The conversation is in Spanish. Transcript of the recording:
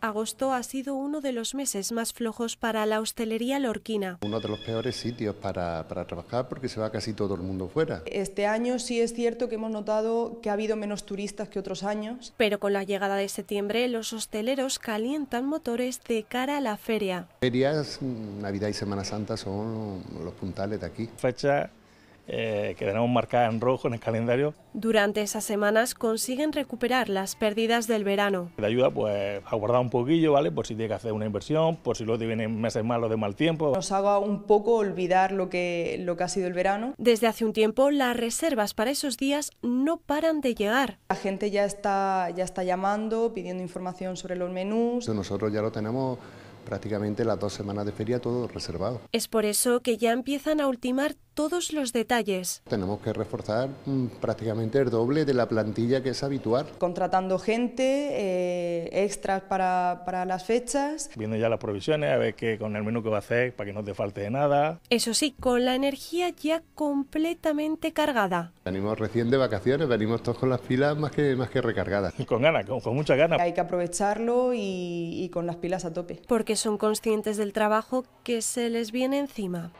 agosto ha sido uno de los meses más flojos para la hostelería lorquina. Uno de los peores sitios para, trabajar porque se va casi todo el mundo fuera. Este año sí es cierto que hemos notado que ha habido menos turistas que otros años. Pero con la llegada de septiembre los hosteleros calientan motores de cara a la feria. Ferias, mm, Navidad y Semana Santa son los puntales de aquí. Fecha eh, que tenemos marcada en rojo en el calendario. Durante esas semanas consiguen recuperar las pérdidas del verano. "...de ayuda pues, a guardar un poquillo, ¿vale? Por si tiene que hacer una inversión, por si luego te vienen meses malos de mal tiempo. Nos haga un poco olvidar lo que, lo que ha sido el verano. Desde hace un tiempo las reservas para esos días no paran de llegar. La gente ya está, ya está llamando, pidiendo información sobre los menús. Nosotros ya lo tenemos prácticamente las dos semanas de feria todo reservado. Es por eso que ya empiezan a ultimar todos los detalles. Tenemos que reforzar mm, prácticamente el doble de la plantilla que es habitual. Contratando gente, eh, extras para, las fechas. Viendo ya las provisiones, a ver qué con el menú que va a hacer para que no te falte de nada. Eso sí, con la energía ya completamente cargada. Venimos recién de vacaciones, venimos todos con las pilas más que, más que recargadas. Con ganas, con, mucha muchas ganas. Hay que aprovecharlo y con las pilas a tope. Porque son conscientes del trabajo que se les viene encima.